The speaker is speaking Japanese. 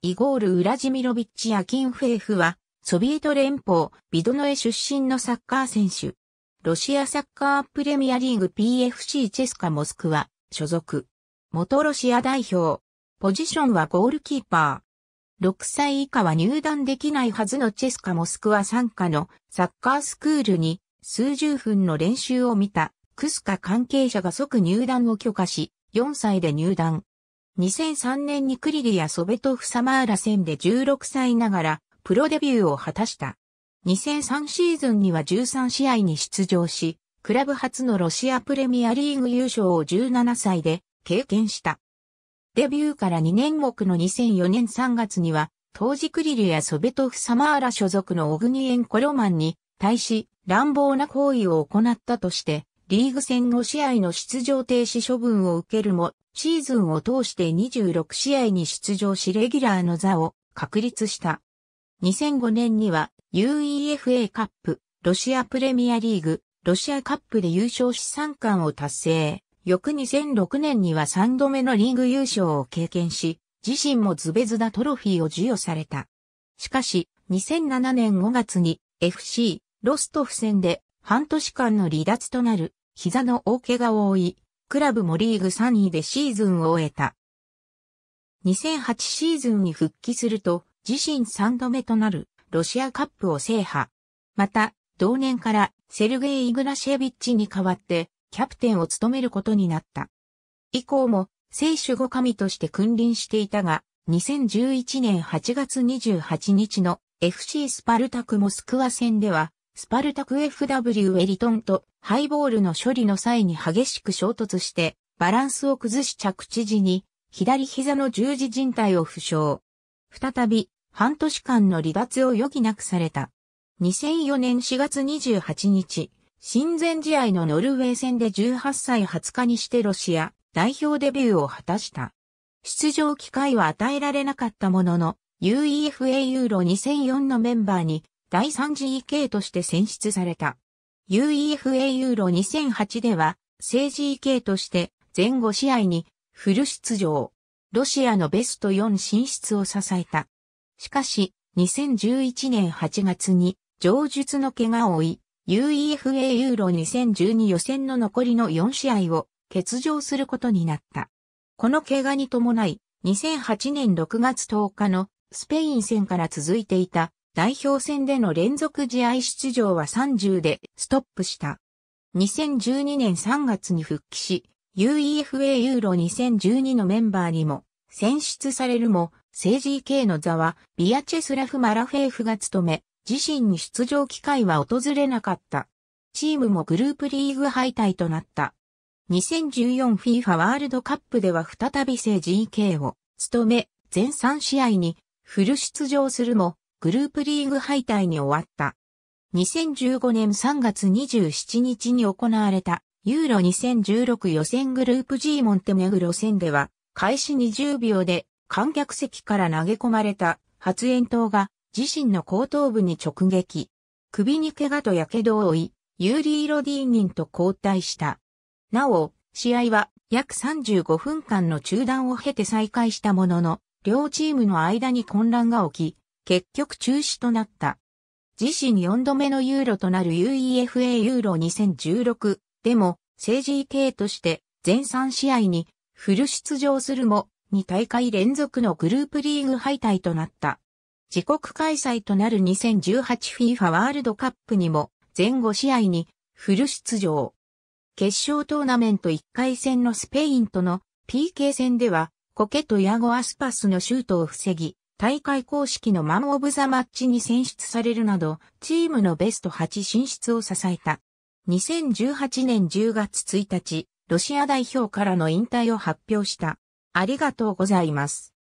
イゴール・ウラジミロビッチ・アキンフェーフは、ソビエト連邦、ビドノエ出身のサッカー選手。ロシアサッカープレミアリーグ PFC チェスカ・モスクワ、所属。元ロシア代表。ポジションはゴールキーパー。6歳以下は入団できないはずのチェスカ・モスクワ参加のサッカースクールに数十分の練習を見たクスカ関係者が即入団を許可し、4歳で入団。2003年にクリリやソベトフサマーラ戦で16歳ながらプロデビューを果たした。2003シーズンには13試合に出場し、クラブ初のロシアプレミアリーグ優勝を17歳で経験した。デビューから2年目の2004年3月には、当時クリリやソベトフサマーラ所属のオグニエンコロマンに対し乱暴な行為を行ったとしてリーグ戦5試合の出場停止処分を受けるも、シーズンを通して26試合に出場しレギュラーの座を確立した。2005年には UEFA カップ、ロシアプレミアリーグ、ロシアカップで優勝し3冠を達成。翌2006年には3度目のリーグ優勝を経験し、自身もズベズダトロフィーを授与された。しかし、2007年5月に FC ロストフ戦で半年間の離脱となる膝の大怪我を負い、クラブもリーグ3位でシーズンを終えた。2008シーズンに復帰すると、自身3度目となるロシアカップを制覇。また、同年からセルゲイ・イグラシェビッチに代わってキャプテンを務めることになった。以降も、聖守護神として君臨していたが、2011年8月28日の FC スパルタクモスクワ戦ではスパルタク FW エリトンとハイボールの処理の際に激しく衝突して、バランスを崩し着地時に、左膝の十字靭帯を負傷。再び、半年間の離脱を余儀なくされた。2004年4月28日、親善試合のノルウェー戦で18歳20日にしてロシア代表デビューを果たした。出場機会は与えられなかったものの、UEFA ユーロ2004のメンバーに第 3GK として選出された。UEFA ユーロ2008では、政治 GK として前後試合にフル出場。ロシアのベスト4進出を支えた。しかし、2011年8月に、上述の怪我を負い、UEFA ユーロ2012予選の残りの4試合を欠場することになった。この怪我に伴い、2008年6月10日のスペイン戦から続いていた代表戦での連続試合出場は30でストップした。2012年3月に復帰し、UEFA ユーロ2012のメンバーにも選出されるも、政治系の座はビアチェスラフ・マラフェーフが務め、自身に出場機会は訪れなかった。チームもグループリーグ敗退となった。2014FIFA ワールドカップでは再び政治 GK を務め、全3試合にフル出場するも、グループリーグ敗退に終わった。2015年3月27日に行われたユーロ2016予選グループ G モンテメグロ戦では、開始20秒で観客席から投げ込まれた発煙筒が自身の後頭部に直撃。首に怪我と火傷を負い、ユーリー・ロディーニンと交代した。なお、試合は約35分間の中断を経て再開したものの、両チームの間に混乱が起き、結局中止となった。自身4度目のユーロとなる UEFA ユーロ2016でも政治系として全3試合にフル出場するも2大会連続のグループリーグ敗退となった。自国開催となる 2018FIFA ワールドカップにも全5試合にフル出場。決勝トーナメント1回戦のスペインとの PK 戦ではコケとヤゴアスパスのシュートを防ぎ、大会公式のマン・オブ・ザ・マッチに選出されるなど、チームのベスト8進出を支えた。2018年10月1日、ロシア代表からの引退を発表した。ありがとうございます。